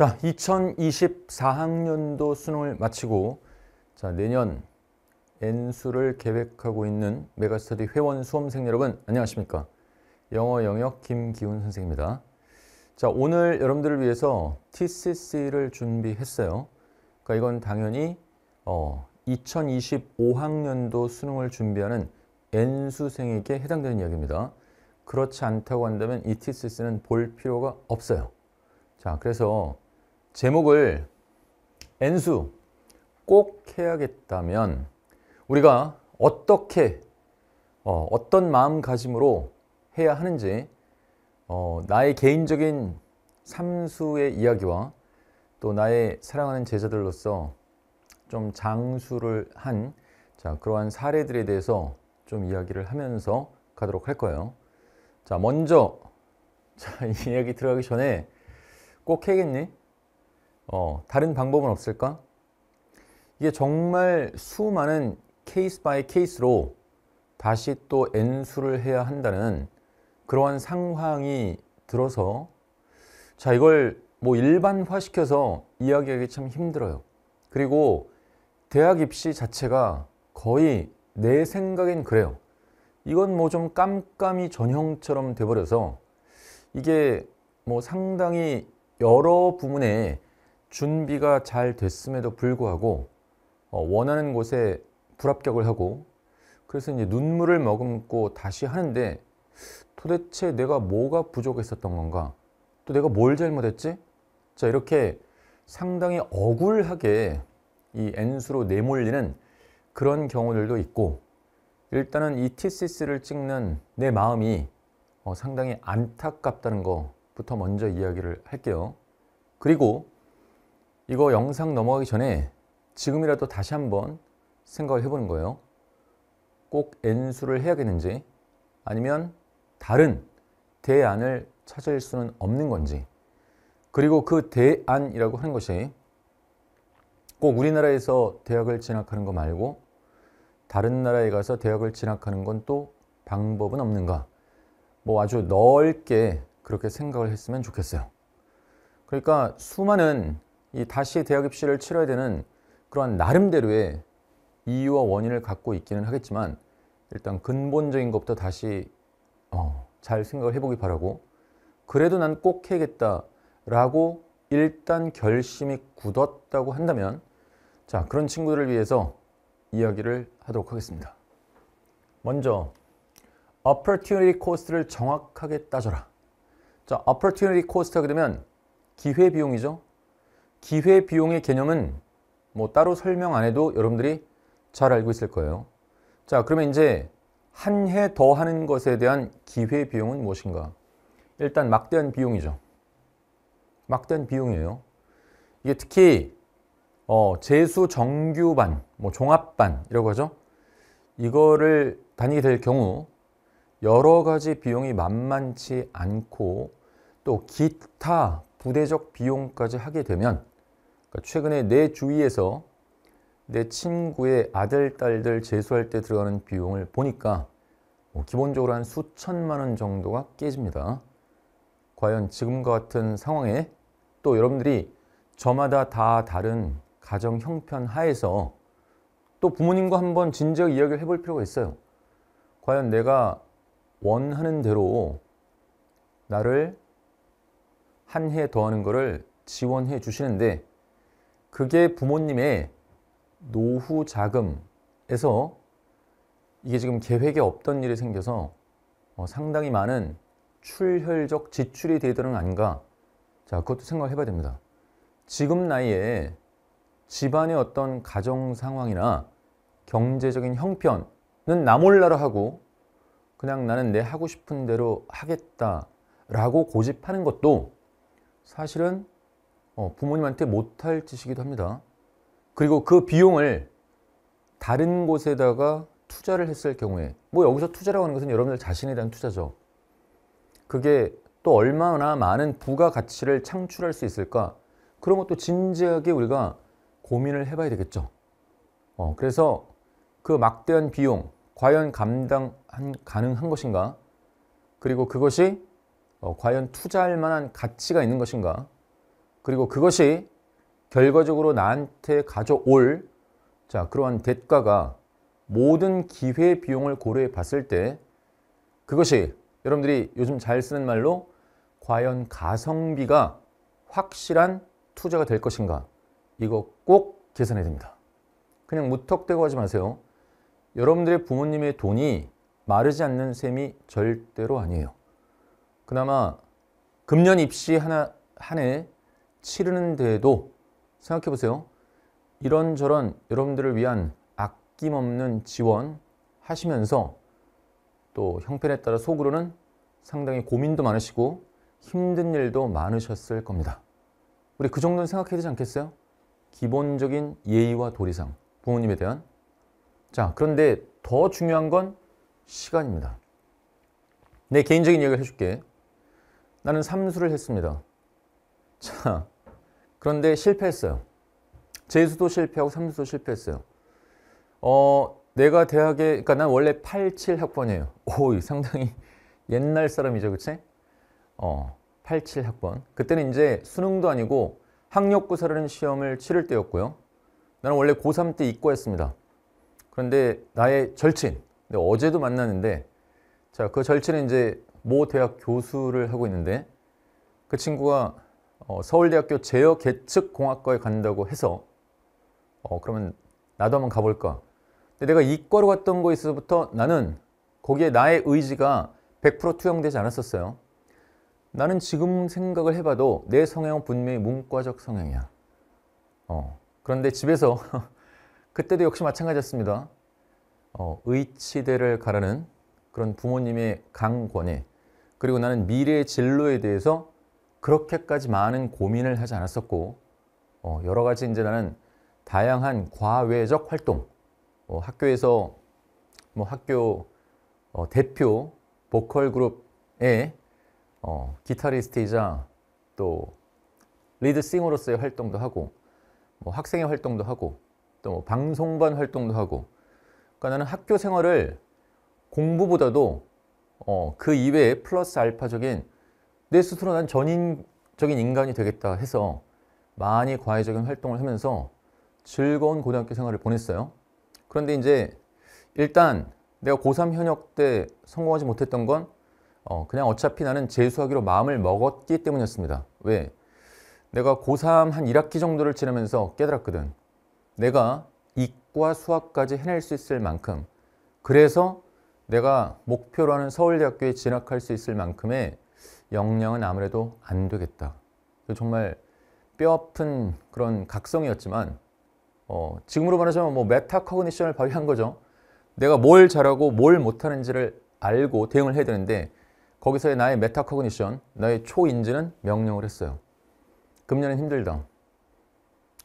자, 2024학년도 수능을 마치고 자, 내년 N수를 계획하고 있는 메가스터디 회원 수험생 여러분 안녕하십니까? 영어 영역 김기훈 선생입니다. 자, 오늘 여러분들을 위해서 TCC를 준비했어요. 그러니까 이건 당연히 어, 2025학년도 수능을 준비하는 N수생에게 해당되는 이야기입니다. 그렇지 않다고 한다면 이 TCC는 볼 필요가 없어요. 자, 그래서 제목을 N수 꼭 해야겠다면 우리가 어떻게 어, 떤 마음가짐으로 해야 하는지 어, 나의 개인적인 삼수의 이야기와 또 나의 사랑하는 제자들로서 좀 장수를 한 자, 그러한 사례들에 대해서 좀 이야기를 하면서 가도록 할 거예요. 자, 먼저 자, 이야기 들어가기 전에 꼭 해야겠니? 어, 다른 방법은 없을까? 이게 정말 수많은 케이스 바이 케이스로 다시 또 N수를 해야 한다는 그러한 상황이 들어서 자 이걸 뭐 일반화시켜서 이야기하기 참 힘들어요. 그리고 대학 입시 자체가 거의 내 생각엔 그래요. 이건 뭐 좀 깜깜이 전형처럼 돼버려서 이게 뭐 상당히 여러 부문에 준비가 잘 됐음에도 불구하고 어, 원하는 곳에 불합격을 하고 그래서 이제 눈물을 머금고 다시 하는데 도대체 내가 뭐가 부족했었던 건가? 또 내가 뭘 잘못했지? 자 이렇게 상당히 억울하게 이 N수로 내몰리는 그런 경우들도 있고 일단은 이 TCC를 찍는 내 마음이 어, 상당히 안타깝다는 것부터 먼저 이야기를 할게요. 그리고 이거 영상 넘어가기 전에 지금이라도 다시 한번 생각을 해보는 거예요. 꼭 N수를 해야겠는지 아니면 다른 대안을 찾을 수는 없는 건지 그리고 그 대안이라고 하는 것이 꼭 우리나라에서 대학을 진학하는 거 말고 다른 나라에 가서 대학을 진학하는 건 또 방법은 없는가 뭐 아주 넓게 그렇게 생각을 했으면 좋겠어요. 그러니까 수많은 이 다시 대학 입시를 치러야 되는 그러한 나름대로의 이유와 원인을 갖고 있기는 하겠지만 일단 근본적인 것부터 다시 어, 잘 생각을 해보기 바라고 그래도 난 꼭 해야겠다라고 일단 결심이 굳었다고 한다면 자 그런 친구들을 위해서 이야기를 하도록 하겠습니다. 먼저 opportunity cost를 정확하게 따져라. 자, opportunity cost 하게 되면 기회 비용이죠. 기회 비용의 개념은 뭐 따로 설명 안 해도 여러분들이 잘 알고 있을 거예요. 자, 그러면 이제 한 해 더 하는 것에 대한 기회 비용은 무엇인가? 일단 막대한 비용이죠. 막대한 비용이에요. 이게 특히 어, 재수 정규반, 뭐 종합반이라고 하죠. 이거를 다니게 될 경우 여러 가지 비용이 만만치 않고 또 기타 부대적 비용까지 하게 되면 그러니까 최근에 내 주위에서 내 친구의 아들, 딸들 재수할 때 들어가는 비용을 보니까 뭐 기본적으로 한 수천만 원 정도가 깨집니다. 과연 지금과 같은 상황에 또 여러분들이 저마다 다 다른 가정 형편 하에서 또 부모님과 한번 진지하게 이야기를 해볼 필요가 있어요. 과연 내가 원하는 대로 나를 한 해 더하는 것을 지원해 주시는데 그게 부모님의 노후 자금에서 이게 지금 계획에 없던 일이 생겨서 어, 상당히 많은 출혈적 지출이 되더는 아닌가 자 그것도 생각해 봐야 됩니다 지금 나이에 집안의 어떤 가정 상황이나 경제적인 형편은 나 몰라라 하고 그냥 나는 내 하고 싶은 대로 하겠다라고 고집하는 것도 사실은 어, 부모님한테 못할 짓이기도 합니다. 그리고 그 비용을 다른 곳에다가 투자를 했을 경우에 뭐 여기서 투자라고 하는 것은 여러분들 자신에 대한 투자죠. 그게 또 얼마나 많은 부가 가치를 창출할 수 있을까 그런 것도 진지하게 우리가 고민을 해봐야 되겠죠. 어, 그래서 그 막대한 비용 과연 감당 가능한 것인가 그리고 그것이 어, 과연 투자할 만한 가치가 있는 것인가 그리고 그것이 결과적으로 나한테 가져올 자 그러한 대가가 모든 기회 비용을 고려해 봤을 때 그것이 여러분들이 요즘 잘 쓰는 말로 과연 가성비가 확실한 투자가 될 것인가 이거 꼭 계산해야 됩니다. 그냥 무턱대고 하지 마세요. 여러분들의 부모님의 돈이 마르지 않는 셈이 절대로 아니에요. 그나마 금년 입시 하나 한해 치르는데도 생각해 보세요. 이런저런 여러분들을 위한 아낌없는 지원 하시면서 또 형편에 따라 속으로는 상당히 고민도 많으시고 힘든 일도 많으셨을 겁니다. 우리 그 정도는 생각해야 되지 않겠어요? 기본적인 예의와 도리상, 부모님에 대한. 자, 그런데 더 중요한 건 시간입니다. 내 개인적인 이야기를 해줄게. 나는 삼수를 했습니다. 자, 그런데 실패했어요. 재수도 실패하고 삼수도 실패했어요. 어, 내가 대학에, 그러니까 난 원래 87학번이에요. 오, 상당히 옛날 사람이죠, 그치? 어, 87학번. 그때는 이제 수능도 아니고 학력고사라는 시험을 치를 때였고요. 나는 원래 고3 때입고했습니다 그런데 나의 절친, 근데 어제도 만났는데, 자, 그 절친은 이제 모 대학 교수를 하고 있는데, 그 친구가 어, 서울대학교 제어계측공학과에 간다고 해서 어, 그러면 나도 한번 가볼까? 근데 내가 이과로 갔던 거에 서부터 나는 거기에 나의 의지가 100% 투영되지 않았었어요. 나는 지금 생각을 해봐도 내 성향은 분명히 문과적 성향이야. 어, 그런데 집에서 그때도 역시 마찬가지였습니다. 어, 의치대를 가라는 그런 부모님의 강권에 그리고 나는 미래의 진로에 대해서 그렇게까지 많은 고민을 하지 않았었고 어, 여러 가지 이제 나는 다양한 과외적 활동 어, 학교에서 뭐 학교 어, 대표 보컬 그룹의 어, 기타리스트이자 또 리드 싱어로서의 활동도 하고 뭐 학생의 활동도 하고 또뭐 방송반 활동도 하고 그러니까 나는 학교 생활을 공부보다도 어, 그 이외에 플러스 알파적인 내 스스로 난 전인적인 인간이 되겠다 해서 많이 과외적인 활동을 하면서 즐거운 고등학교 생활을 보냈어요. 그런데 이제 일단 내가 고3 현역 때 성공하지 못했던 건 어, 그냥 어차피 나는 재수하기로 마음을 먹었기 때문이었습니다. 왜? 내가 고3 한 1학기 정도를 지나면서 깨달았거든. 내가 이과 수학까지 해낼 수 있을 만큼 그래서 내가 목표로 하는 서울대학교에 진학할 수 있을 만큼의 영양은 아무래도 안 되겠다. 정말 뼈아픈 그런 각성이었지만 어, 지금으로 말하자면 뭐 메타커그니션을 발휘한 거죠. 내가 뭘 잘하고 뭘 못하는지를 알고 대응을 해야 되는데 거기서의 나의 메타커그니션, 나의 초인지는 명령을 했어요. 금년은 힘들다.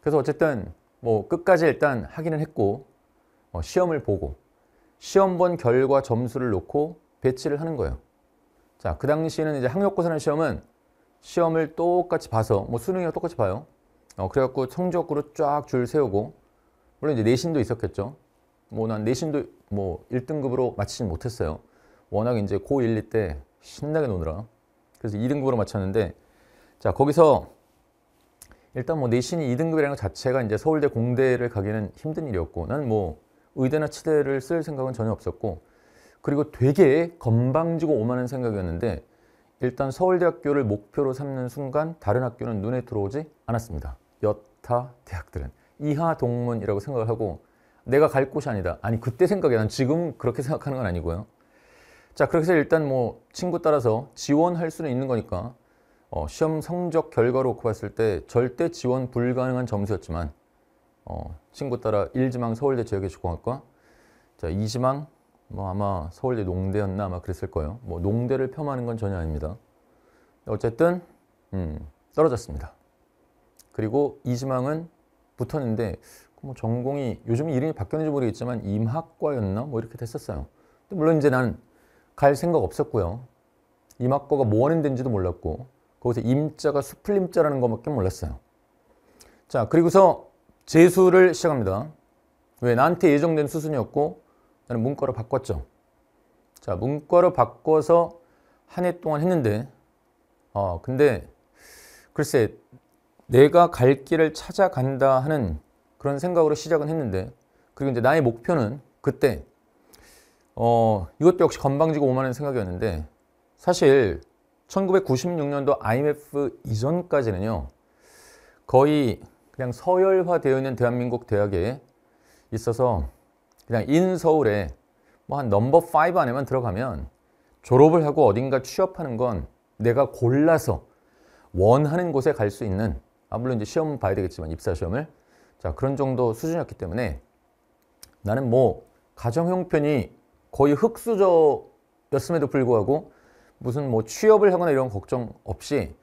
그래서 어쨌든 뭐 끝까지 일단 하기는 했고 어, 시험을 보고 시험 본 결과 점수를 놓고 배치를 하는 거예요. 자, 그 당시에는 이제 학력고사는 시험은 시험을 똑같이 봐서 뭐 수능이랑 똑같이 봐요. 어, 그래갖고 성적으로 쫙 줄 세우고 물론 이제 내신도 있었겠죠. 뭐 난 내신도 뭐 1등급으로 마치진 못했어요. 워낙 이제 고1, 2 때 신나게 노느라 그래서 2등급으로 마쳤는데 자 거기서 일단 뭐 내신이 2등급이라는 것 자체가 이제 서울대 공대를 가기는 힘든 일이었고 나뭐 의대나 치대를 쓸 생각은 전혀 없었고 그리고 되게 건방지고 오만한 생각이었는데 일단 서울대학교를 목표로 삼는 순간 다른 학교는 눈에 들어오지 않았습니다. 여타 대학들은 이하 동문이라고 생각을 하고 내가 갈 곳이 아니다. 아니 그때 생각이 난 지금 그렇게 생각하는 건 아니고요. 자 그렇게 해서 일단 뭐 친구 따라서 지원할 수는 있는 거니까 어, 시험 성적 결과로 봤을 때 절대 지원 불가능한 점수였지만 어, 친구 따라 1지망 서울대 지역의주공학과자 2지망 뭐 아마 서울대 농대였나 아마 그랬을 거예요. 뭐 농대를 폄하는 건 전혀 아닙니다. 어쨌든 음, 떨어졌습니다. 그리고 이지망은 붙었는데 뭐 전공이 요즘 이름이 바뀌었는지 모르겠지만 임학과였나 뭐 이렇게 됐었어요. 물론 이제 나는 갈 생각 없었고요. 임학과가 뭐 하는 데인지도 몰랐고 거기서 임자가 수풀림자라는 것밖에 몰랐어요. 자 그리고서 재수를 시작합니다. 왜 나한테 예정된 수순이었고 나는 문과로 바꿨죠. 자, 문과로 바꿔서 한 해 동안 했는데, 어, 근데 글쎄, 내가 갈 길을 찾아간다 하는 그런 생각으로 시작은 했는데, 그리고 이제 나의 목표는 그때, 어, 이것도 역시 건방지고 오만한 생각이었는데, 사실 1996년도 IMF 이전까지는요, 거의 그냥 서열화되어 있는 대한민국 대학에 있어서 그냥 인 서울에 뭐 한 넘버 5 안에만 들어가면 졸업을 하고 어딘가 취업하는 건 내가 골라서 원하는 곳에 갈 수 있는 아 물론 이제 시험 봐야 되겠지만 입사 시험을 자 그런 정도 수준이었기 때문에 나는 뭐 가정 형편이 거의 흙수저였음에도 불구하고 무슨 뭐 취업을 하거나 이런 걱정 없이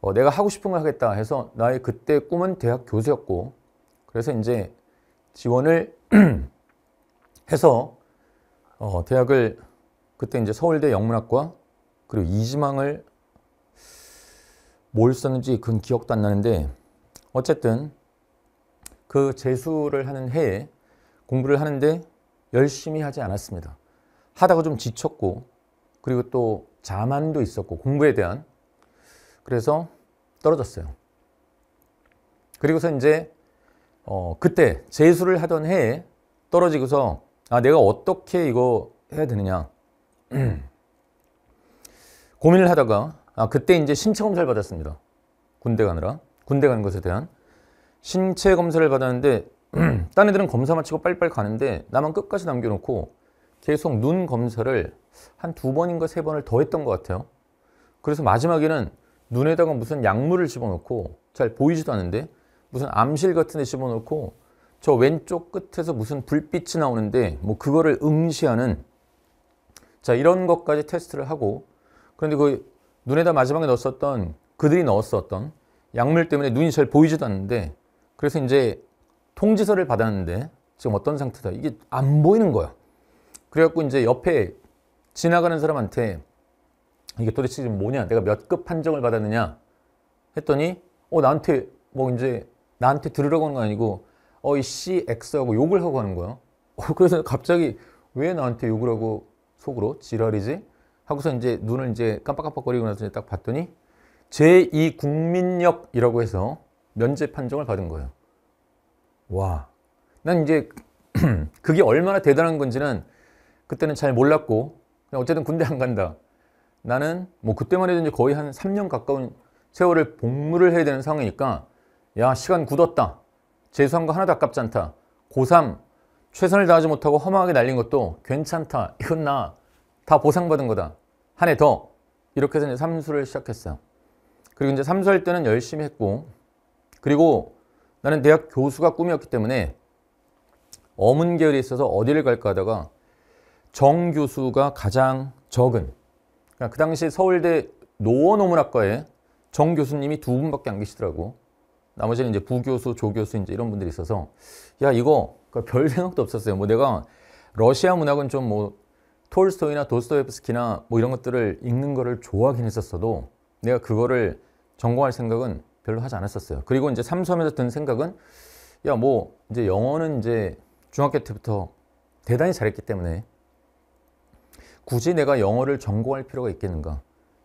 어, 내가 하고 싶은 걸 하겠다 해서 나의 그때 꿈은 대학 교수였고 그래서 이제 지원을 해서 어, 대학을 그때 이제 서울대 영문학과 그리고 이지망을 뭘 썼는지 그건 기억도 안 나는데 어쨌든 그 재수를 하는 해에 공부를 하는데 열심히 하지 않았습니다. 하다가 좀 지쳤고 그리고 또 자만도 있었고 공부에 대한 그래서 떨어졌어요. 그리고서 이제 어, 그때 재수를 하던 해에 떨어지고서 아, 내가 어떻게 이거 해야 되느냐. 고민을 하다가, 아, 그때 이제 신체 검사를 받았습니다. 군대 가느라. 군대 가는 것에 대한 신체 검사를 받았는데, 딴 애들은 검사 마치고 빨리빨리 가는데, 나만 끝까지 남겨놓고 계속 눈 검사를 한 두 번인가 세 번을 더 했던 것 같아요. 그래서 마지막에는 눈에다가 무슨 약물을 집어넣고 잘 보이지도 않는데 무슨 암실 같은 데 집어넣고 저 왼쪽 끝에서 무슨 불빛이 나오는데 뭐 그거를 응시하는 자 이런 것까지 테스트를 하고 그런데 그 눈에다 마지막에 넣었었던 그들이 넣었었던 약물 때문에 눈이 잘 보이지도 않는데 그래서 이제 통지서를 받았는데 지금 어떤 상태다 이게 안 보이는 거야 그래갖고 이제 옆에 지나가는 사람한테 이게 도대체 지금 뭐냐 내가 몇 급 판정을 받았느냐 했더니 어 나한테 뭐 이제 나한테 들으라고 하는 거 아니고 어이 씨 X하고 욕을 하고 하는 거야. 어, 그래서 갑자기 왜 나한테 욕을 하고 속으로 지랄이지? 하고서 이제 눈을 이제 깜빡깜빡거리고 나서 딱 봤더니 제2국민역이라고 해서 면제 판정을 받은 거예요. 와. 난 이제 그게 얼마나 대단한 건지는 그때는 잘 몰랐고 어쨌든 군대 안 간다. 나는 뭐 그때만 해도 이제 거의 한 3년 가까운 세월을 복무를 해야 되는 상황이니까 야 시간 굳었다. 재수한 거 하나도 아깝지 않다. 고3 최선을 다하지 못하고 허망하게 날린 것도 괜찮다. 이건 나 다 보상받은 거다. 한 해 더. 이렇게 해서 이제 삼수를 시작했어요. 그리고 이제 삼수할 때는 열심히 했고 그리고 나는 대학 교수가 꿈이었기 때문에 어문 계열에 있어서 어디를 갈까 하다가 정 교수가 가장 적은 그러니까 그 당시 서울대 노원어문학과에 정 교수님이 두 분밖에 안 계시더라고 나머지는 이제 부교수, 조교수 이제 이런 분들이 있어서 야 이거 그 별 생각도 없었어요. 뭐 내가 러시아 문학은 좀 뭐 톨스토이나 도스토옙스키나 뭐 이런 것들을 읽는 거를 좋아하긴 했었어도 내가 그거를 전공할 생각은 별로 하지 않았었어요. 그리고 이제 삼수하면서 든 생각은 야 뭐 이제 영어는 이제 중학교 때부터 대단히 잘했기 때문에 굳이 내가 영어를 전공할 필요가 있겠는가?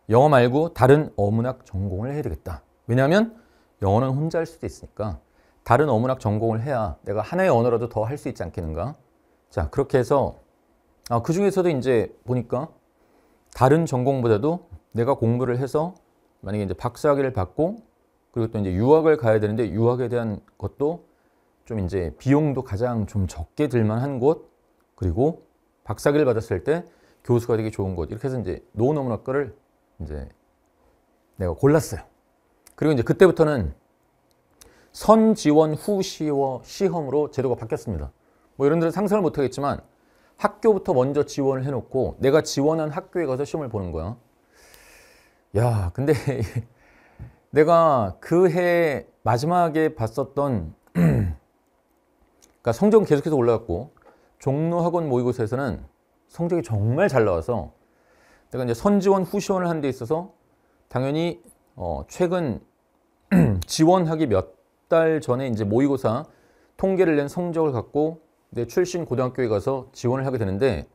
영어 말고 다른 어문학 전공을 해야 되겠다. 왜냐하면 영어는 혼자 할 수도 있으니까 다른 어문학 전공을 해야 내가 하나의 언어라도 더 할 수 있지 않겠는가? 자 그렇게 해서 아, 그 중에서도 이제 보니까 다른 전공보다도 내가 공부를 해서 만약에 이제 박사학위를 받고 그리고 또 이제 유학을 가야 되는데 유학에 대한 것도 좀 이제 비용도 가장 좀 적게 들만한 곳 그리고 박사학위를 받았을 때 교수가 되기 좋은 곳 이렇게 해서 이제 노노문학과를 이제 내가 골랐어요. 그리고 이제 그때부터는 선 지원 후시험으로 제도가 바뀌었습니다. 뭐 이런 데는 상상을 못하겠지만 학교부터 먼저 지원을 해놓고 내가 지원한 학교에 가서 시험을 보는 거야. 야, 근데 내가 그 해 마지막에 봤었던 그러니까 성적은 계속해서 올라갔고 종로 학원 모의고사에서는 성적이 정말 잘 나와서 내가 이제 선지원 후시원을 하데 있어서 당연히 어, 최근 지원하기 몇 달 전에 이제 모의고사 통계를 낸 성적을 갖고 내 출신 고등학교에 가서 지원을 하게 되는데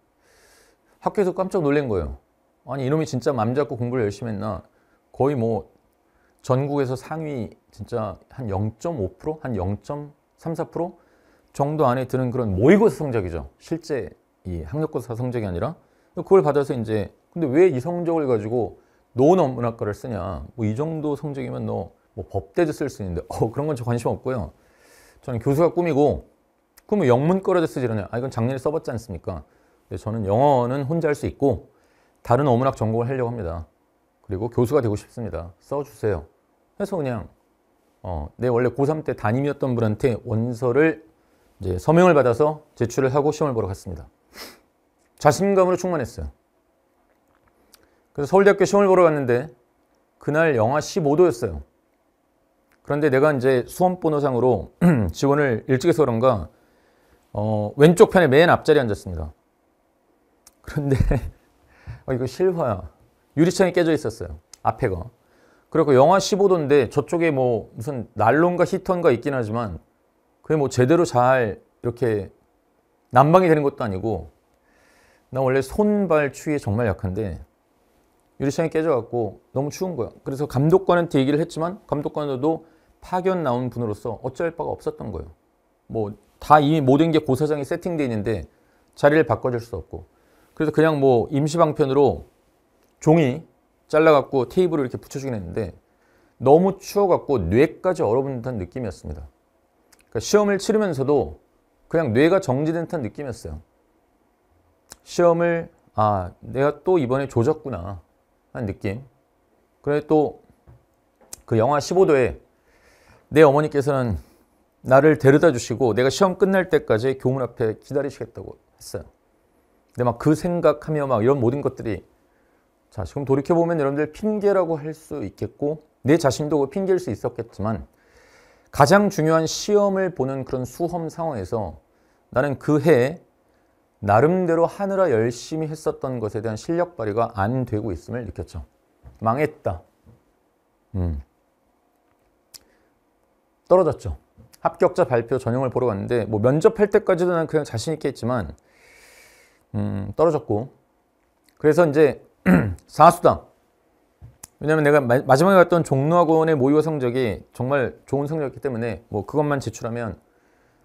학교에서 깜짝 놀란 거예요. 아니 이놈이 진짜 맘 잡고 공부를 열심히 했나 거의 뭐 전국에서 상위 진짜 한 0.5%? 한 0.34% 정도 안에 드는 그런 모의고사 성적이죠. 실제 이 학력고사 성적이 아니라 그걸 받아서 이제 근데 왜 이 성적을 가지고 논어문학과를 쓰냐 뭐 이 정도 성적이면 너뭐 법대도 쓸 수 있는데 어 그런 건 저 관심 없고요. 저는 교수가 꿈이고 꿈을 영문 꺼려도쓰지않냐 아, 이건 작년에 써봤지 않습니까? 근데 저는 영어는 혼자 할 수 있고 다른 어문학 전공을 하려고 합니다. 그리고 교수가 되고 싶습니다. 써주세요. 해서 그냥 어, 내 원래 고3 때 담임이었던 분한테 원서를 이제 서명을 받아서 제출을 하고 시험을 보러 갔습니다. 자신감으로 충만했어요. 그래서 서울대학교 시험을 보러 갔는데 그날 영하 15도였어요. 그런데 내가 이제 수험 번호상으로 지원을 일찍 해서 그런가 어, 왼쪽 편에 맨 앞자리에 앉았습니다. 그런데 어, 이거 실화야. 유리창이 깨져 있었어요. 앞에가. 그리고 영하 15도인데 저쪽에 뭐 무슨 난론과 히터인가 있긴 하지만 그게 뭐 제대로 잘 이렇게 난방이 되는 것도 아니고 나 원래 손발 추위에 정말 약한데 유리창이 깨져갖고 너무 추운 거야. 그래서 감독관한테 얘기를 했지만 감독관도 파견 나온 분으로서 어쩔 바가 없었던 거예요. 뭐 다 이미 모든 게 고사장이 세팅돼 있는데 자리를 바꿔줄 수 없고 그래서 그냥 뭐 임시방편으로 종이 잘라갖고 테이블을 이렇게 붙여주긴 했는데 너무 추워갖고 뇌까지 얼어붙는 듯한 느낌이었습니다. 그러니까 시험을 치르면서도 그냥 뇌가 정지된 듯한 느낌이었어요. 시험을 아 내가 또 이번에 조졌구나 하는 느낌. 그래 또그영화 15도에 내 어머니께서는 나를 데려다 주시고 내가 시험 끝날 때까지 교문 앞에 기다리시겠다고 했어요. 근데 막그 생각하며 막 이런 모든 것들이 자 지금 돌이켜보면 여러분들 핑계라고 할 수 있겠고 내 자신도 그 핑계일 수 있었겠지만 가장 중요한 시험을 보는 그런 수험 상황에서 나는 그 해에 나름대로 하느라 열심히 했었던 것에 대한 실력 발휘가 안 되고 있음을 느꼈죠. 망했다. 음. 떨어졌죠. 합격자 발표 전형을 보러 갔는데 뭐 면접할 때까지도 난 그냥 자신 있게 했지만 음, 떨어졌고 그래서 이제 사수당 왜냐면 내가 마, 지막에 갔던 종로학원의 모의고 성적이 정말 좋은 성적이기 때문에 뭐 그것만 제출하면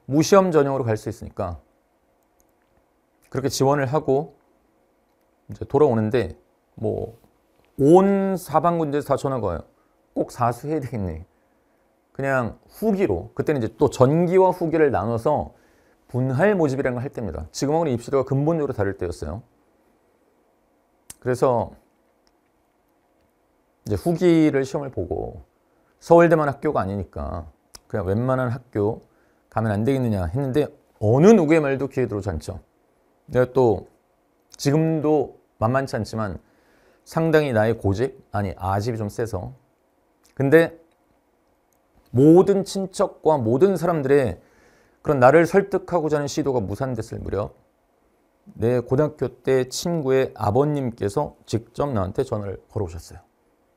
무시험 전형으로 갈 수 있으니까 그렇게 지원을 하고 이제 돌아오는데 뭐온 사방군데서 다 전화가 와요. 꼭 사수해야 되겠네. 그냥 후기로 그때는 이제 또 전기와 후기를 나눠서 분할 모집이라는 걸 할 때입니다. 지금하 입시도가 근본적으로 다를 때였어요. 그래서 이제 후기를 시험을 보고 서울대만 학교가 아니니까 그냥 웬만한 학교 가면 안 되겠느냐 했는데 어느 누구의 말도 귀에 들어오지 않죠. 내가 또 지금도 만만치 않지만 상당히 나의 고집 아니 아집이 좀 세서 근데 모든 친척과 모든 사람들의 그런 나를 설득하고자 하는 시도가 무산됐을 무렵 내 고등학교 때 친구의 아버님께서 직접 나한테 전화를 걸어오셨어요.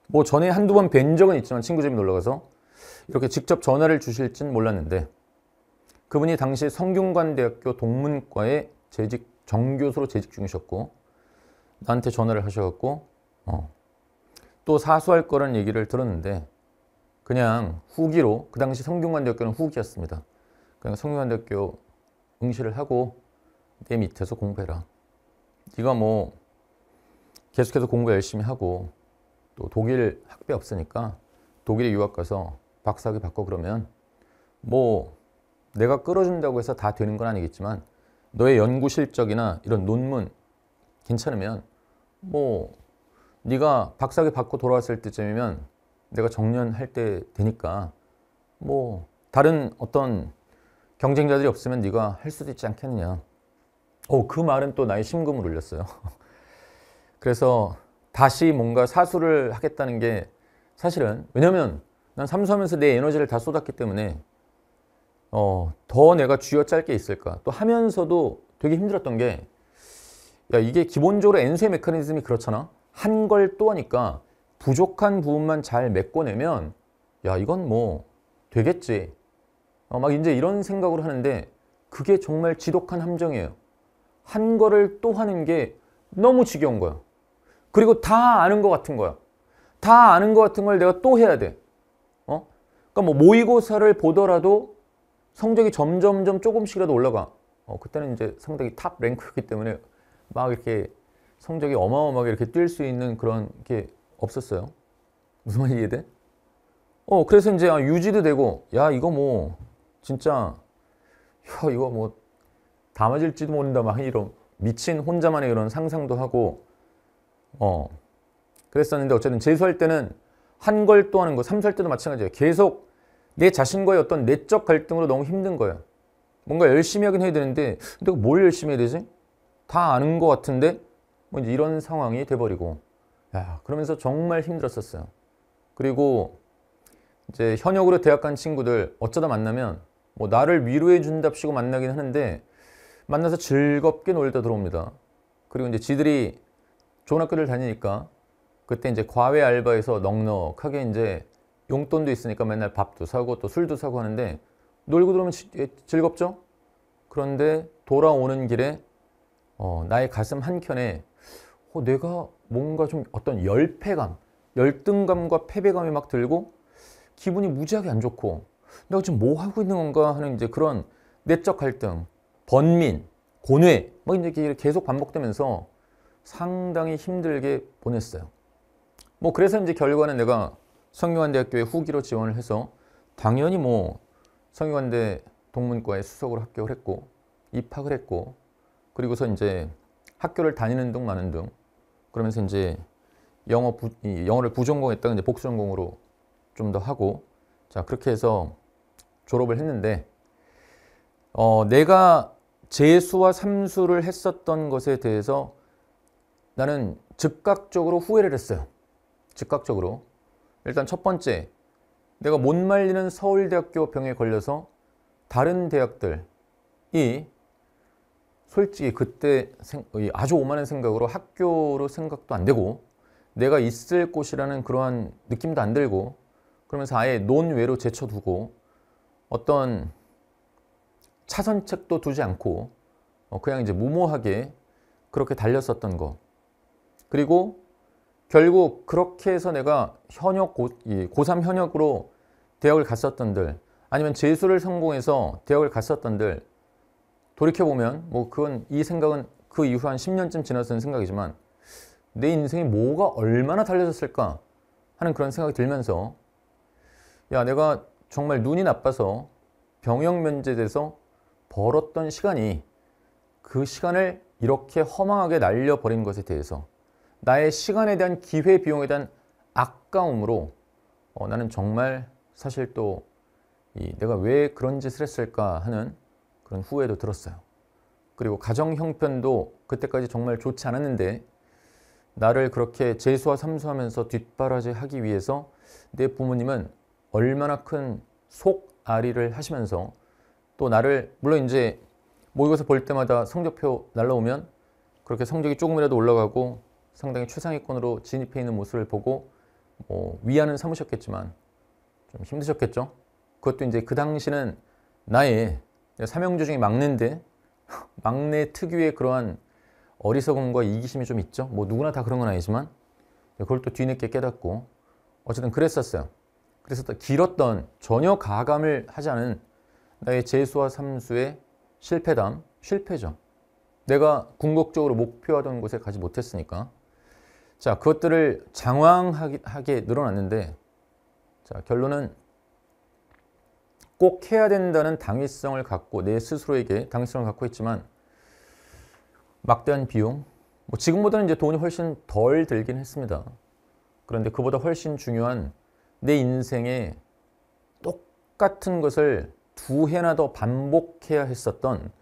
뭐 전에 한두 번 뵌 적은 있지만 친구 집에 놀러가서 이렇게 직접 전화를 주실진 몰랐는데 그분이 당시 성균관대학교 동문과에 재직 정교수로 재직 중이셨고 나한테 전화를 하셔갖고 어, 또 사수할 거란 얘기를 들었는데 그냥 후기로 그 당시 성균관대학교는 후기였습니다. 그냥 성균관대학교 응시를 하고 내 밑에서 공부해라. 네가 뭐 계속해서 공부 열심히 하고 또 독일 학비 없으니까 독일에 유학 가서 박사학위 받고 그러면 뭐 내가 끌어준다고 해서 다 되는 건 아니겠지만 너의 연구 실적이나 이런 논문 괜찮으면 뭐 네가 박사학위 받고 돌아왔을 때쯤이면 내가 정년할 때 되니까 뭐 다른 어떤 경쟁자들이 없으면 네가 할 수도 있지 않겠느냐. 오, 어, 그 말은 또 나의 심금을 울렸어요. 그래서 다시 뭔가 사수를 하겠다는 게 사실은 왜냐면 난 삼수하면서 내 에너지를 다 쏟았기 때문에 어, 더 내가 쥐어짤 게 있을까. 또 하면서도 되게 힘들었던 게 야, 이게 기본적으로 n 수의 메커니즘이 그렇잖아. 한 걸 또 하니까 부족한 부분만 잘 메꿔내면 야 이건 뭐 되겠지 어, 막 이제 이런 생각을 하는데 그게 정말 지독한 함정이에요 한 거를 또 하는 게 너무 지겨운 거야 그리고 다 아는 것 같은 거야 다 아는 것 같은 걸 내가 또 해야 돼 어? 그러니까 뭐 모의고사를 보더라도 성적이 점점점 조금씩이라도 올라가 어, 그때는 이제 상당히 탑 랭크였기 때문에 막 이렇게 성적이 어마어마하게 이렇게 뛸 수 있는 그런 이렇게 없었어요. 무슨 말이 해돼 어, 그래서 이제 아, 유지도 되고, 야, 이거 뭐, 진짜, 야, 이거 뭐, 다 맞을지도 모른다, 막 이런 미친 혼자만의 이런 상상도 하고, 어, 그랬었는데 어쨌든 재수할 때는 한 걸 또 하는 거, 삼수할 때도 마찬가지예요. 계속 내 자신과의 어떤 내적 갈등으로 너무 힘든 거예요. 뭔가 열심히 하긴 해야 되는데, 내가 뭘 열심히 해야 되지? 다 아는 것 같은데? 뭐 이제 이런 상황이 돼버리고. 야, 그러면서 정말 힘들었었어요. 그리고 이제 현역으로 대학 간 친구들 어쩌다 만나면 뭐 나를 위로해 준답시고 만나긴 하는데 만나서 즐겁게 놀다 들어옵니다. 그리고 이제 지들이 좋은 학교를 다니니까 그때 이제 과외 알바에서 넉넉하게 이제 용돈도 있으니까 맨날 밥도 사고 또 술도 사고 하는데 놀고 들어오면 예, 즐겁죠? 그런데 돌아오는 길에 어, 나의 가슴 한켠에 어, 내가 뭔가 좀 어떤 열패감, 열등감과 패배감이 막 들고 기분이 무지하게 안 좋고 내가 지금 뭐 하고 있는 건가 하는 이제 그런 내적 갈등, 번민, 고뇌 막 뭐 이제 계속 반복되면서 상당히 힘들게 보냈어요. 뭐 그래서 이제 결과는 내가 성균관대학교에 후기로 지원을 해서 당연히 뭐 성균관대 동문과에 수석으로 합격을 했고 입학을 했고 그리고서 이제 학교를 다니는 등 많은 등 그러면서 이제 영어 부, 영어를 부전공했다가 이제 복수전공으로 좀 더 하고 자 그렇게 해서 졸업을 했는데 어, 내가 재수와 삼수를 했었던 것에 대해서 나는 즉각적으로 후회를 했어요. 즉각적으로. 일단 첫 번째, 내가 못 말리는 서울대학교 병에 걸려서 다른 대학들이 솔직히 그때 아주 오만한 생각으로 학교로 생각도 안 되고 내가 있을 곳이라는 그러한 느낌도 안 들고 그러면서 아예 논외로 제쳐두고 어떤 차선책도 두지 않고 어, 그냥 이제 무모하게 그렇게 달렸었던 거 그리고 결국 그렇게 해서 내가 현역 고, 고3 현역으로 대학을 갔었던들 아니면 재수를 성공해서 대학을 갔었던들 돌이켜보면 뭐 그건 이 생각은 그 이후 한 10년쯤 지나서 는 생각이지만 내 인생이 뭐가 얼마나 달려졌을까 하는 그런 생각이 들면서 야 내가 정말 눈이 나빠서 병역 면제돼서 벌었던 시간이 그 시간을 이렇게 허망하게 날려버린 것에 대해서 나의 시간에 대한 기회 비용에 대한 아까움으로 어, 나는 정말 사실 또 이, 내가 왜 그런 짓을 했을까 하는 그런 후회도 들었어요. 그리고 가정 형편도 그때까지 정말 좋지 않았는데 나를 그렇게 재수와 삼수하면서 뒷바라지하기 위해서 내 부모님은 얼마나 큰 속앓이를 하시면서 또 나를 물론 이제 모의고사 볼 때마다 성적표 날라오면 그렇게 성적이 조금이라도 올라가고 상당히 최상위권으로 진입해 있는 모습을 보고 뭐 위안은 삼으셨겠지만 좀 힘드셨겠죠. 그것도 이제 그 당시는 나의 삼형제 중에 막내인데 막내 특유의 그러한 어리석음과 이기심이 좀 있죠. 뭐 누구나 다 그런 건 아니지만 그걸 또 뒤늦게 깨닫고 어쨌든 그랬었어요. 그래서 길었던 전혀 가감을 하지 않은 나의 재수와 삼수의 실패담, 실패죠. 내가 궁극적으로 목표하던 곳에 가지 못했으니까. 자, 그것들을 장황하게 늘어났는데 자, 결론은 꼭 해야 된다는 당위성을 갖고 내 스스로에게 당위성을 갖고 있지만 막대한 비용, 뭐 지금보다는 이제 돈이 훨씬 덜 들긴 했습니다. 그런데 그보다 훨씬 중요한 내 인생에 똑같은 것을 두 해나 더 반복해야 했었던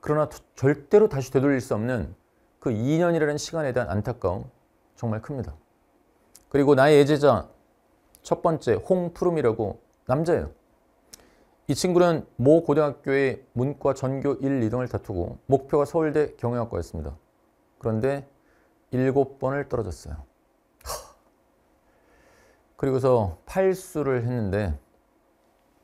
그러나 절대로 다시 되돌릴 수 없는 그 2년이라는 시간에 대한 안타까움 정말 큽니다. 그리고 나의 예제자 첫 번째 홍푸름이라고 남자예요. 이 친구는 모 고등학교의 문과 전교 1, 2등을 다투고 목표가 서울대 경영학과였습니다. 그런데 7번을 떨어졌어요. 그리고서 팔수를 했는데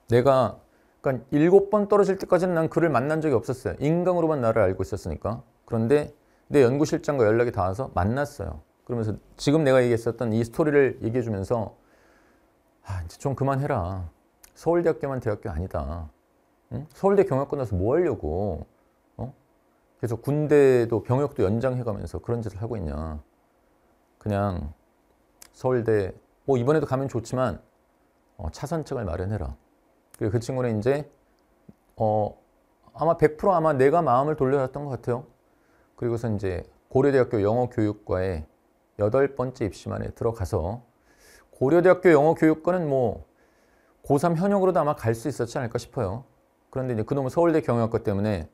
내가 그러니까 7번 떨어질 때까지는 난 그를 만난 적이 없었어요. 인강으로만 나를 알고 있었으니까. 그런데 내 연구실장과 연락이 닿아서 만났어요. 그러면서 지금 내가 얘기했었던 이 스토리를 얘기해주면서 아, 이제 좀 그만해라. 서울대학교만 대학교 아니다. 응? 서울대 경력 끝나서 뭐 하려고? 어? 그래서 군대도 병역도 연장해가면서 그런 짓을 하고 있냐. 그냥 서울대, 뭐 이번에도 가면 좋지만 어, 차선책을 마련해라. 그 친구는 이제 어, 아마 100% 아마 내가 마음을 돌려놨던 것 같아요. 그리고서 이제 고려대학교 영어교육과에 여덟 번째 입시만에 들어가서 고려대학교 영어 교육과는 뭐 고3 현역으로도 아마 갈 수 있었지 않을까 싶어요. 그런데 이제 그놈은 서울대 경영학과 때문에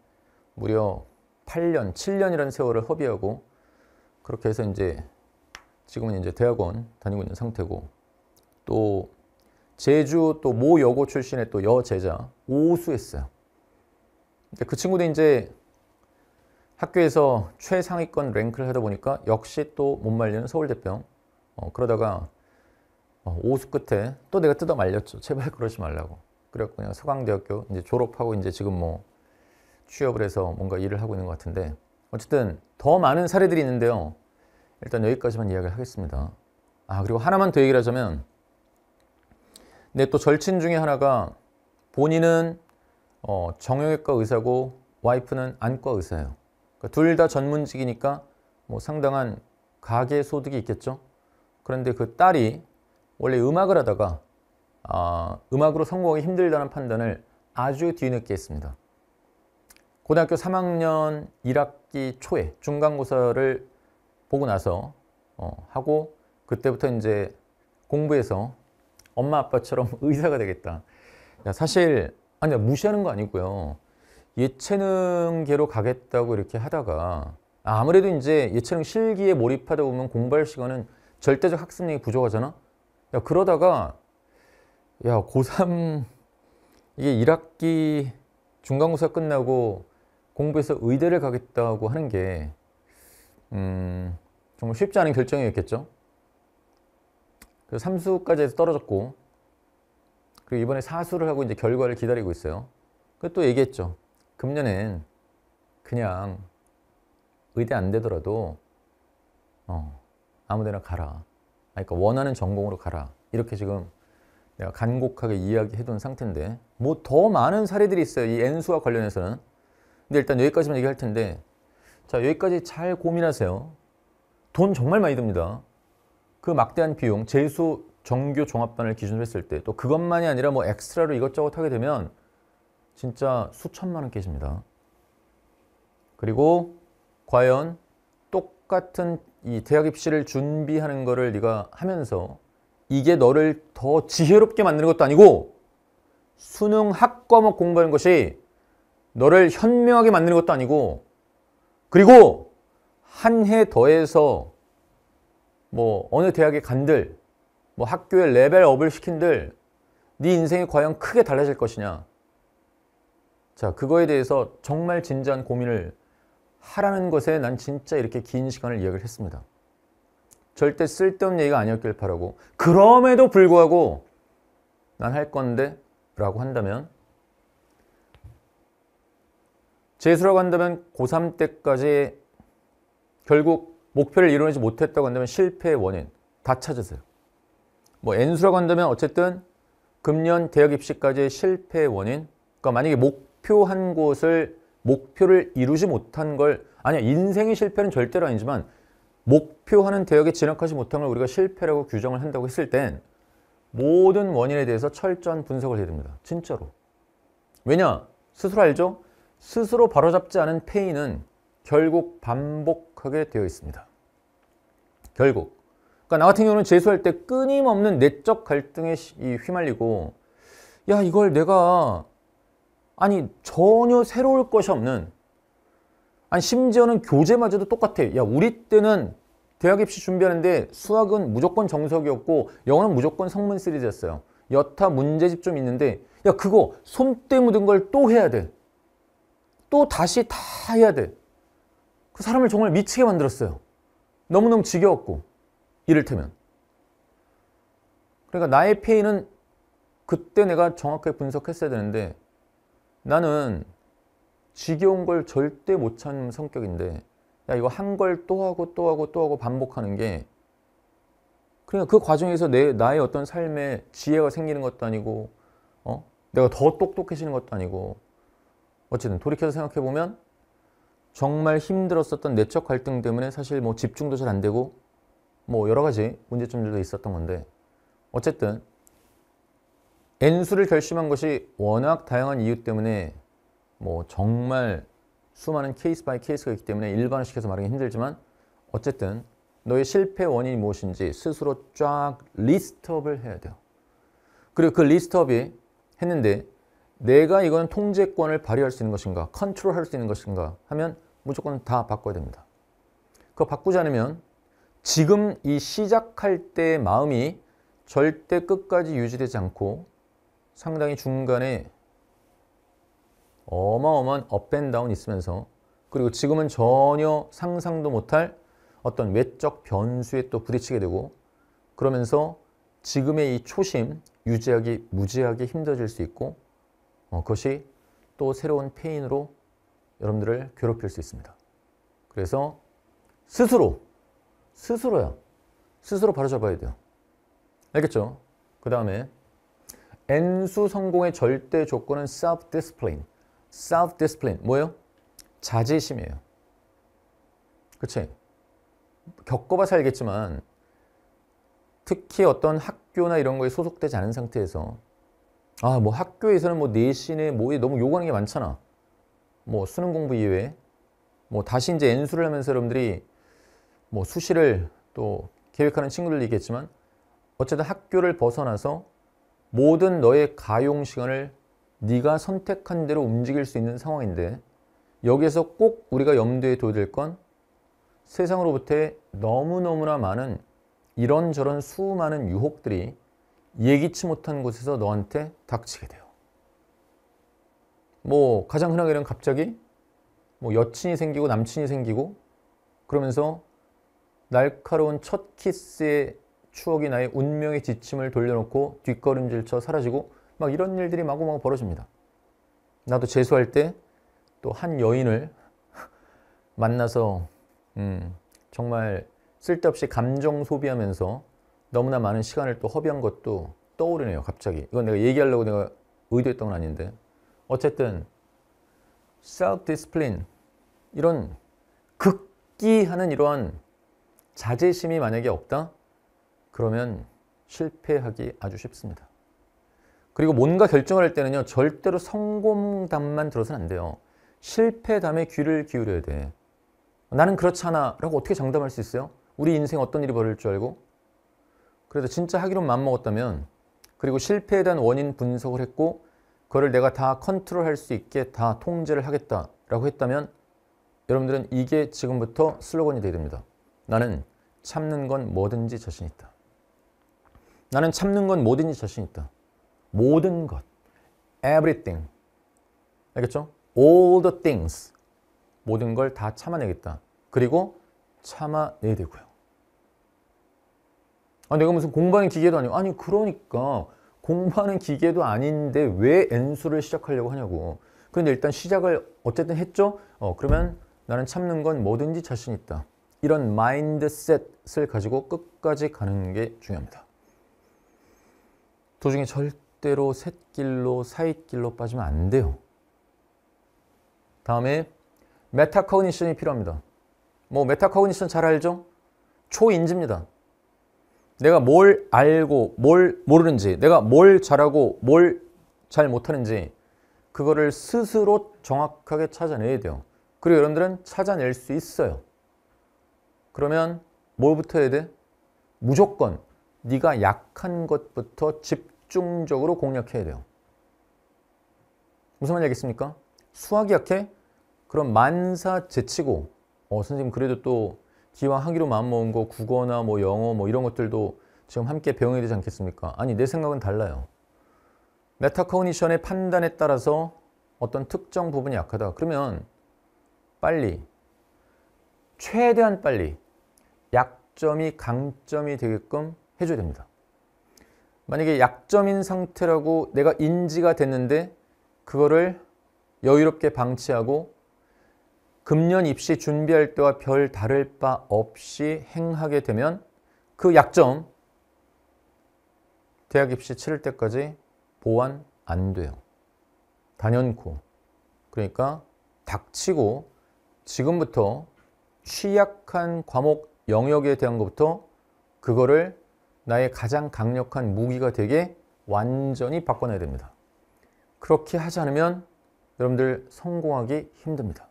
무려 8년, 7년이라는 세월을 허비하고 그렇게 해서 이제 지금은 이제 대학원 다니고 있는 상태고 또 제주 또 모 여고 출신의 또 여제자 오수했어요. 그러니까 그 친구도 이제 학교에서 최상위권 랭크를 하다 보니까 역시 또 못 말리는 서울대병 어, 그러다가 어, 오수 끝에 또 내가 뜯어 말렸죠. 제발 그러지 말라고. 그래갖고 그냥 서강대학교 이제 졸업하고 이제 지금 뭐 취업을 해서 뭔가 일을 하고 있는 것 같은데 어쨌든 더 많은 사례들이 있는데요. 일단 여기까지만 이야기를 하겠습니다. 아 그리고 하나만 더 얘기를 하자면 내 또 절친 중에 하나가 본인은 어, 정형외과 의사고 와이프는 안과 의사예요. 그러니까 둘다 전문직이니까 뭐 상당한 가계 소득이 있겠죠. 그런데 그 딸이 원래 음악을 하다가 어, 음악으로 성공하기 힘들다는 판단을 아주 뒤늦게 했습니다. 고등학교 3학년 1학기 초에 중간고사를 보고 나서 어, 하고 그때부터 이제 공부해서 엄마 아빠처럼 의사가 되겠다. 야, 사실 아니 무시하는 거 아니고요. 예체능계로 가겠다고 이렇게 하다가 아, 아무래도 이제 예체능 실기에 몰입하다 보면 공부할 시간은 절대적 학습력이 부족하잖아. 야, 그러다가, 야, 고3, 이게 1학기 중간고사 끝나고 공부해서 의대를 가겠다고 하는 게, 음, 정말 쉽지 않은 결정이었겠죠? 그래서 3수까지 해서 떨어졌고, 그리고 이번에 사수를 하고 이제 결과를 기다리고 있어요. 그또 얘기했죠. 금년엔 그냥 의대 안 되더라도, 어, 아무 데나 가라. 아, 그러니까 원하는 전공으로 가라. 이렇게 지금 내가 간곡하게 이야기해둔 상태인데 뭐 더 많은 사례들이 있어요. 이 N수와 관련해서는. 근데 일단 여기까지만 얘기할 텐데 자 여기까지 잘 고민하세요. 돈 정말 많이 듭니다. 그 막대한 비용, 재수 정규 종합반을 기준으로 했을 때 또 그것만이 아니라 뭐 엑스트라로 이것저것 하게 되면 진짜 수천만 원 깨집니다. 그리고 과연 똑같은 이 대학 입시를 준비하는 거를 네가 하면서 이게 너를 더 지혜롭게 만드는 것도 아니고 수능 학과목 공부하는 것이 너를 현명하게 만드는 것도 아니고 그리고 한 해 더해서 뭐 어느 대학에 간들 뭐 학교에 레벨업을 시킨들 네 인생이 과연 크게 달라질 것이냐 자 그거에 대해서 정말 진지한 고민을 하라는 것에 난 진짜 이렇게 긴 시간을 이야기를 했습니다. 절대 쓸데없는 얘기가 아니었길 바라고 그럼에도 불구하고 난 할 건데 라고 한다면 재수라고 한다면 고3 때까지 결국 목표를 이루지 못했다고 한다면 실패의 원인 다 찾으세요. 뭐 N수라고 한다면 어쨌든 금년 대학 입시까지의 실패의 원인 그러니까 만약에 목표한 곳을 목표를 이루지 못한 걸 아니야 인생의 실패는 절대로 아니지만 목표하는 대역에 진학하지 못한 걸 우리가 실패라고 규정을 한다고 했을 땐 모든 원인에 대해서 철저한 분석을 해야 됩니다. 진짜로. 왜냐? 스스로 알죠? 스스로 바로잡지 않은 페인은 결국 반복하게 되어 있습니다. 결국. 그러니까 나 같은 경우는 재수할 때 끊임없는 내적 갈등에 휘말리고 야 이걸 내가 아니 전혀 새로울 것이 없는 아니 심지어는 교재마저도 똑같아. 야 우리 때는 대학 입시 준비하는데 수학은 무조건 정석이었고 영어는 무조건 성문 시리즈였어요. 여타 문제집 좀 있는데 야 그거 손때 묻은 걸 또 해야 돼. 또 다시 다 해야 돼. 그 사람을 정말 미치게 만들었어요. 너무너무 지겨웠고 이를테면 그러니까 나의 페이는 그때 내가 정확하게 분석했어야 되는데 나는 지겨운 걸 절대 못 참는 성격인데 야 이거 한 걸 또 하고 또 하고 또 하고 반복하는 게 그러니까 그 과정에서 내 나의 어떤 삶에 지혜가 생기는 것도 아니고 어? 내가 더 똑똑해지는 것도 아니고 어쨌든 돌이켜서 생각해 보면 정말 힘들었었던 내적 갈등 때문에 사실 뭐 집중도 잘 안 되고 뭐 여러 가지 문제점들도 있었던 건데 어쨌든 N수를 결심한 것이 워낙 다양한 이유 때문에 뭐 정말 수많은 케이스 바이 케이스가 있기 때문에 일반화시켜서 말하기 힘들지만 어쨌든 너의 실패 원인이 무엇인지 스스로 쫙 리스트업을 해야 돼요. 그리고 그 리스트업이 했는데 내가 이건 통제권을 발휘할 수 있는 것인가 컨트롤할 수 있는 것인가 하면 무조건 다 바꿔야 됩니다. 그거 바꾸지 않으면 지금 이 시작할 때의 마음이 절대 끝까지 유지되지 않고 상당히 중간에 어마어마한 업앤다운 있으면서 그리고 지금은 전혀 상상도 못할 어떤 외적 변수에 또 부딪히게 되고 그러면서 지금의 이 초심 유지하기 무지하게 힘들어질 수 있고 어, 그것이 또 새로운 페인으로 여러분들을 괴롭힐 수 있습니다. 그래서 스스로 스스로야 스스로 바로잡아야 돼요. 알겠죠? 그 다음에 N수 성공의 절대 조건은 self-discipline. self-discipline. 뭐예요? 자제심이에요. 그치? 겪어봐서 알겠지만 특히 어떤 학교나 이런 거에 소속되지 않은 상태에서 아, 뭐 학교에서는 뭐 내신에 뭐에 너무 요구하는 게 많잖아. 뭐 수능 공부 이외에 뭐 다시 이제 N수를 하면서 여러분들이 뭐 수시를 또 계획하는 친구들 얘있겠지만 어쨌든 학교를 벗어나서 모든 너의 가용 시간을 네가 선택한 대로 움직일 수 있는 상황인데 여기에서 꼭 우리가 염두에 둬야 될 건세상으로부터 너무너무나 많은 이런저런 수많은 유혹들이 예기치 못한 곳에서 너한테 닥치게 돼요. 뭐 가장 흔하게 는 갑자기 뭐 여친이 생기고 남친이 생기고 그러면서 날카로운 첫 키스의 추억이 나의 운명의 지침을 돌려놓고 뒷걸음질쳐 사라지고 막 이런 일들이 마구마구 벌어집니다. 나도 재수할 때 또 한 여인을 만나서 음, 정말 쓸데없이 감정 소비하면서 너무나 많은 시간을 또 허비한 것도 떠오르네요. 갑자기 이건 내가 얘기하려고 내가 의도했던 건 아닌데 어쨌든 self discipline 이런 극기하는 이러한 자제심이 만약에 없다 그러면 실패하기 아주 쉽습니다. 그리고 뭔가 결정할 때는요. 절대로 성공담만 들어서는 안 돼요. 실패담에 귀를 기울여야 돼. 나는 그렇지않아 라고 어떻게 장담할 수 있어요? 우리 인생 어떤 일이 벌어질 줄 알고? 그래서 진짜 하기로 마음먹었다면 그리고 실패에 대한 원인 분석을 했고 그거를 내가 다 컨트롤할 수 있게 다 통제를 하겠다라고 했다면 여러분들은 이게 지금부터 슬로건이 되야 됩니다. 나는 참는 건 뭐든지 자신 있다. 나는 참는 건 뭐든지 자신 있다. 모든 것. Everything. 알겠죠? All the things. 모든 걸 다 참아내겠다. 그리고 참아내야 되고요. 아, 내가 무슨 공부하는 기계도 아니고. 아니, 그러니까 공부하는 기계도 아닌데 왜 N수를 시작하려고 하냐고. 근데 일단 시작을 어쨌든 했죠? 어, 그러면 나는 참는 건 뭐든지 자신 있다. 이런 마인드셋을 가지고 끝까지 가는 게 중요합니다. 도중에 절대로 샛길로 사잇길로 빠지면 안 돼요. 다음에 메타커그니션이 필요합니다. 뭐 메타커그니션 잘 알죠? 초인지입니다. 내가 뭘 알고 뭘 모르는지 내가 뭘 잘하고 뭘 잘 못하는지 그거를 스스로 정확하게 찾아내야 돼요. 그리고 여러분들은 찾아낼 수 있어요. 그러면 뭘부터 해야 돼? 무조건 네가 약한 것부터 집 집중적으로 공략해야 돼요. 무슨 말인지 알습니까 수학이 약해? 그럼 만사 제치고 어 선생님 그래도 또 기왕 하기로 마음먹은 거 국어나 뭐 영어 뭐 이런 것들도 지금 함께 배워야 되지 않겠습니까? 아니 내 생각은 달라요. 메타커니션의 판단에 따라서 어떤 특정 부분이 약하다. 그러면 빨리 최대한 빨리 약점이 강점이 되게끔 해줘야 됩니다. 만약에 약점인 상태라고 내가 인지가 됐는데 그거를 여유롭게 방치하고 금년 입시 준비할 때와 별 다를 바 없이 행하게 되면 그 약점 대학 입시 치를 때까지 보완 안 돼요. 단연코. 그러니까 닥치고 지금부터 취약한 과목 영역에 대한 것부터 그거를 나의 가장 강력한 무기가 되게 완전히 바꿔내야 됩니다. 그렇게 하지 않으면 여러분들 성공하기 힘듭니다.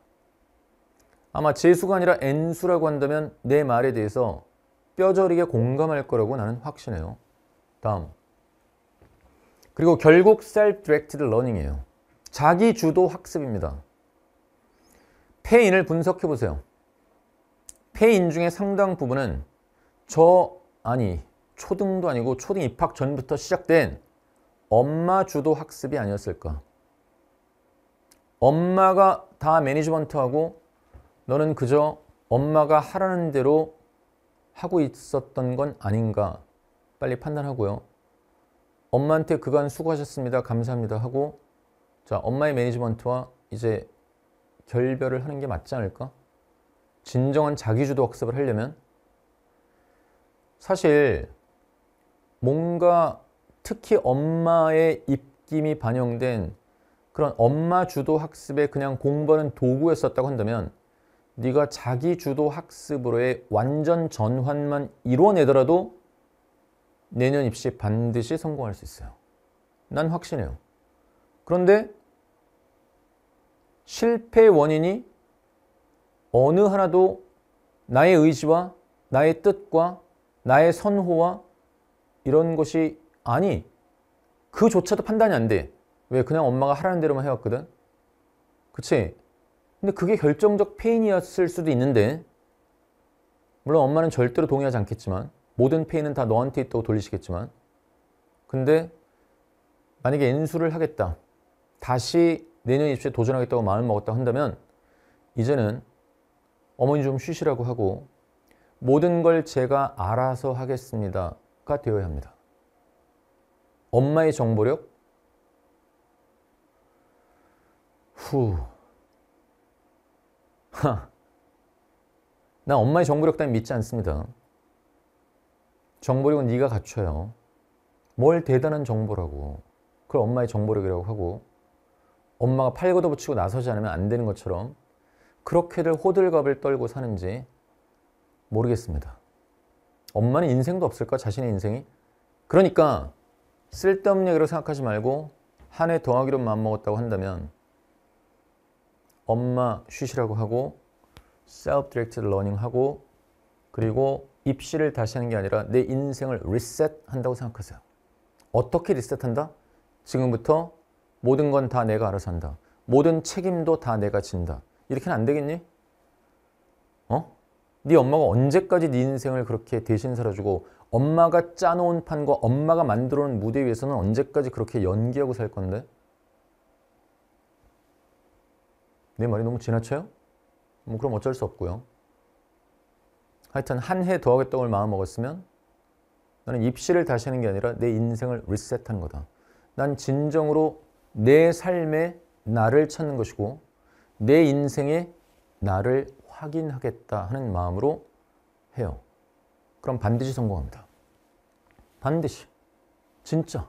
아마 재수가 아니라 N수라고 한다면 내 말에 대해서 뼈저리게 공감할 거라고 나는 확신해요. 다음. 그리고 결국 self-directed learning이에요. 자기 주도 학습입니다. 페인을 분석해 보세요. 페인 중에 상당 부분은 저 아니 초등도 아니고 초등 입학 전부터 시작된 엄마 주도 학습이 아니었을까? 엄마가 다 매니지먼트하고 너는 그저 엄마가 하라는 대로 하고 있었던 건 아닌가 빨리 판단하고요. 엄마한테 그간 수고하셨습니다. 감사합니다. 하고 자 엄마의 매니지먼트와 이제 결별을 하는 게 맞지 않을까? 진정한 자기주도 학습을 하려면 사실 뭔가 특히 엄마의 입김이 반영된 그런 엄마 주도 학습에 그냥 공부하는 도구였었다고 한다면 네가 자기 주도 학습으로의 완전 전환만 이뤄내더라도 내년 입시 반드시 성공할 수 있어요. 난 확신해요. 그런데 실패 원인이 어느 하나도 나의 의지와 나의 뜻과 나의 선호와 이런 것이 아니 그조차도 판단이 안 돼. 왜? 그냥 엄마가 하라는 대로만 해왔거든. 그치? 근데 그게 결정적 페인이었을 수도 있는데 물론 엄마는 절대로 동의하지 않겠지만 모든 페인은 다 너한테 있다고 돌리시겠지만 근데 만약에 인수를 하겠다. 다시 내년 입시에 도전하겠다고 마음 을 먹었다 한다면 이제는 어머니 좀 쉬시라고 하고 모든 걸 제가 알아서 하겠습니다. 가 되어야 합니다. 엄마의 정보력 후. 하. 나 엄마의 정보력 따위 믿지 않습니다. 정보력은 네가 갖춰요. 뭘 대단한 정보라고. 그걸 엄마의 정보력이라고 하고 엄마가 팔걷어붙이고 나서지 않으면 안 되는 것처럼 그렇게들 호들갑을 떨고 사는지 모르겠습니다. 엄마는 인생도 없을까? 자신의 인생이? 그러니까 쓸데없는 얘기로 생각하지 말고 한 해 더하기로 마음먹었다고 한다면 엄마 쉬시라고 하고 self-directed learning 하고 그리고 입시를 다시 하는 게 아니라 내 인생을 리셋한다고 생각하세요. 어떻게 리셋한다? 지금부터 모든 건 다 내가 알아서 한다. 모든 책임도 다 내가 진다. 이렇게는 안 되겠니? 네 엄마가 언제까지 네 인생을 그렇게 대신 살아주고 엄마가 짜놓은 판과 엄마가 만들어놓은 무대 위에서는 언제까지 그렇게 연기하고 살 건데? 내 말이 너무 지나쳐요? 뭐 그럼 어쩔 수 없고요. 하여튼 한 해더 하겠다고 마음 먹었으면 나는 입시를 다시 하는 게 아니라 내 인생을 리셋한 거다. 난 진정으로 내 삶의 나를 찾는 것이고 내 인생의 나를 확인하겠다 하는 마음으로 해요. 그럼 반드시 성공합니다. 반드시. 진짜.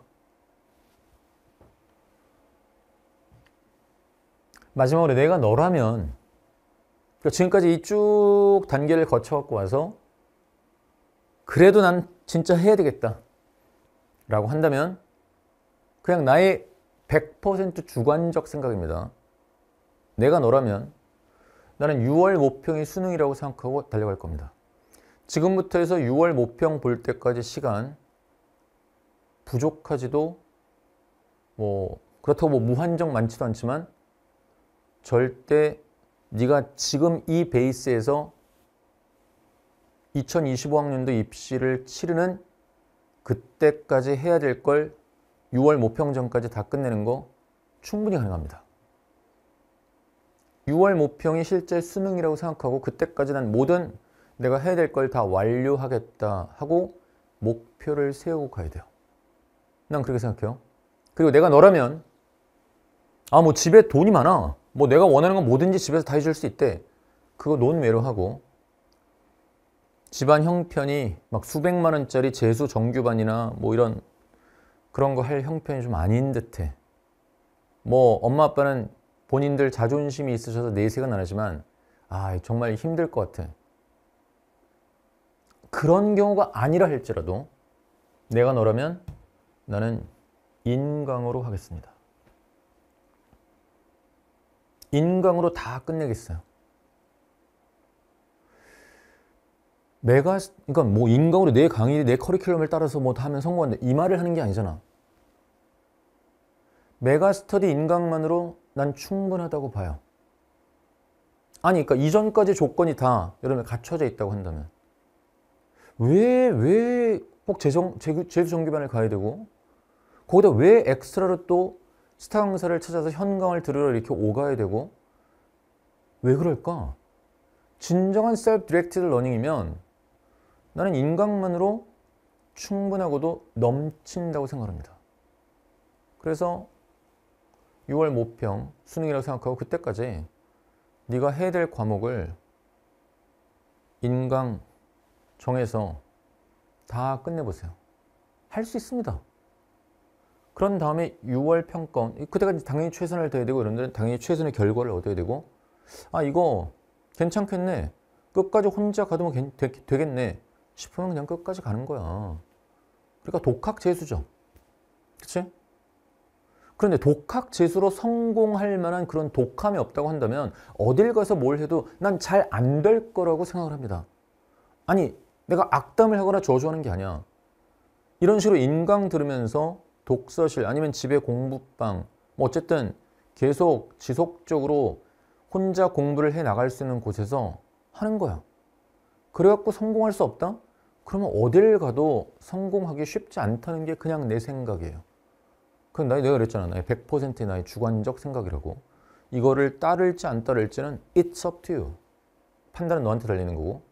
마지막으로 내가 너라면 그러니까 지금까지 이 쭉 단계를 거쳐갖고 와서 그래도 난 진짜 해야 되겠다 라고 한다면 그냥 나의 100% 주관적 생각입니다. 내가 너라면 나는 6월 모평이 수능이라고 생각하고 달려갈 겁니다. 지금부터 해서 6월 모평 볼 때까지 시간 부족하지도 뭐 그렇다고 뭐 무한정 많지도 않지만 절대 네가 지금 이 베이스에서 2025학년도 입시를 치르는 그때까지 해야 될 걸 6월 모평 전까지 다 끝내는 거 충분히 가능합니다. 6월 모평이 실제 수능이라고 생각하고 그때까지 난 모든 내가 해야 될 걸 다 완료하겠다 하고 목표를 세우고 가야 돼요. 난 그렇게 생각해요. 그리고 내가 너라면 아 뭐 집에 돈이 많아. 뭐 내가 원하는 건 뭐든지 집에서 다 해줄 수 있대. 그거 논외로 하고 집안 형편이 막 수백만 원짜리 재수 정규반이나 뭐 이런 그런 거 할 형편이 좀 아닌 듯해. 뭐 엄마 아빠는 본인들 자존심이 있으셔서 내색은 안 하지만 아 정말 힘들 것 같아. 그런 경우가 아니라 할지라도 내가 너라면 나는 인강으로 하겠습니다. 인강으로 다 끝내겠어요. 내가 그러니까 뭐 인강으로 내 강의, 내 커리큘럼을 따라서 뭐 하면 성공한다 이 말을 하는 게 아니잖아. 메가스터디 인강만으로 난 충분하다고 봐요. 아니, 그니까 이전까지 조건이 다 여러분 갖춰져 있다고 한다면 왜, 왜꼭 재정, 재수 정규반을 가야 되고 거기다 왜 엑스트라로 또 스타 강사를 찾아서 현강을 들으러 이렇게 오가야 되고 왜 그럴까? 진정한 셀프 디렉티드 러닝이면 나는 인강만으로 충분하고도 넘친다고 생각합니다. 그래서 6월 모평 수능이라고 생각하고 그때까지 네가 해야 될 과목을 인강 정해서 다 끝내보세요. 할 수 있습니다. 그런 다음에 6월 평가원 그때가 당연히 최선을 다해야 되고 여러분들은 당연히 최선의 결과를 얻어야 되고 아 이거 괜찮겠네 끝까지 혼자 가두면 뭐 되, 겠네 싶으면 그냥 끝까지 가는 거야. 그러니까 독학 재수죠. 그치? 그런데 독학 재수로 성공할 만한 그런 독함이 없다고 한다면 어딜 가서 뭘 해도 난 잘 안 될 거라고 생각을 합니다. 아니 내가 악담을 하거나 저주하는 게 아니야. 이런 식으로 인강 들으면서 독서실 아니면 집에 공부방 뭐 어쨌든 계속 지속적으로 혼자 공부를 해 나갈 수 있는 곳에서 하는 거야. 그래갖고 성공할 수 없다? 그러면 어딜 가도 성공하기 쉽지 않다는 게 그냥 내 생각이에요. 그 나이 내가 그랬잖아. 나의 100%의 나의 주관적 생각이라고. 이거를 따를지 안 따를지는 it's up to you. 판단은 너한테 달리는 거고.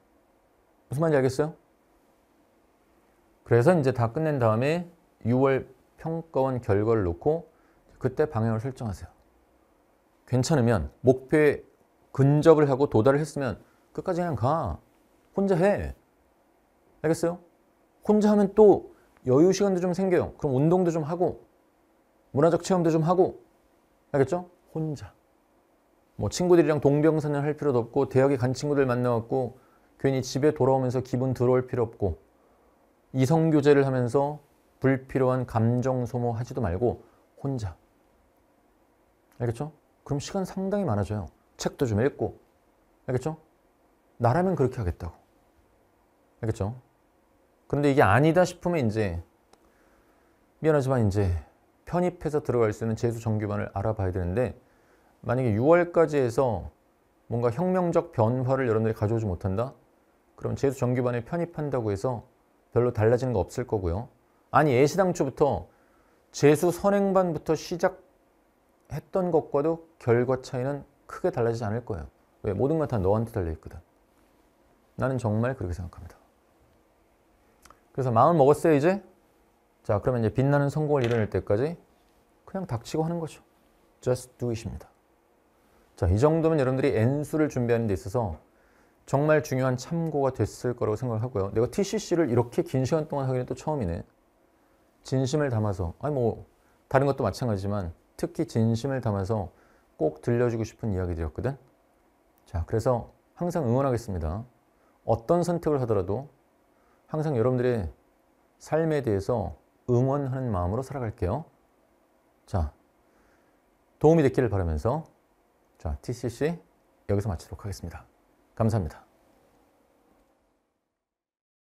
무슨 말인지 알겠어요? 그래서 이제 다 끝낸 다음에 6월 평가원 결과를 놓고 그때 방향을 설정하세요. 괜찮으면 목표에 근접을 하고 도달을 했으면 끝까지 그냥 가. 혼자 해. 알겠어요? 혼자 하면 또 여유 시간도 좀 생겨요. 그럼 운동도 좀 하고 문화적 체험도 좀 하고 알겠죠? 혼자 뭐 친구들이랑 동병사는 할 필요도 없고 대학에 간 친구들 만나갖고 괜히 집에 돌아오면서 기분 들어올 필요 없고 이성 교제를 하면서 불필요한 감정 소모하지도 말고 혼자 알겠죠? 그럼 시간 상당히 많아져요 책도 좀 읽고 알겠죠? 나라면 그렇게 하겠다고 알겠죠? 그런데 이게 아니다 싶으면 이제 미안하지만 이제 편입해서 들어갈 수 있는 재수 정규반을 알아봐야 되는데 만약에 6월까지 해서 뭔가 혁명적 변화를 여러분들이 가져오지 못한다? 그럼 재수 정규반에 편입한다고 해서 별로 달라지는 거 없을 거고요. 아니 예시당초부터 재수 선행반부터 시작했던 것과도 결과 차이는 크게 달라지지 않을 거예요. 왜? 모든 건 다 너한테 달려있거든. 나는 정말 그렇게 생각합니다. 그래서 마음 먹었어요 이제? 자, 그러면 이제 빛나는 성공을 이뤄낼 때까지 그냥 닥치고 하는 거죠. Just do it입니다. 자, 이 정도면 여러분들이 N수를 준비하는 데 있어서 정말 중요한 참고가 됐을 거라고 생각하고요. 내가 TCC를 이렇게 긴 시간 동안 하기는 또 처음이네. 진심을 담아서, 아니 뭐 다른 것도 마찬가지지만 특히 진심을 담아서 꼭 들려주고 싶은 이야기들이었거든. 자, 그래서 항상 응원하겠습니다. 어떤 선택을 하더라도 항상 여러분들의 삶에 대해서 응원하는 마음으로 살아갈게요. 자, 도움이 됐기를 바라면서 자, TCC 여기서 마치도록 하겠습니다. 감사합니다.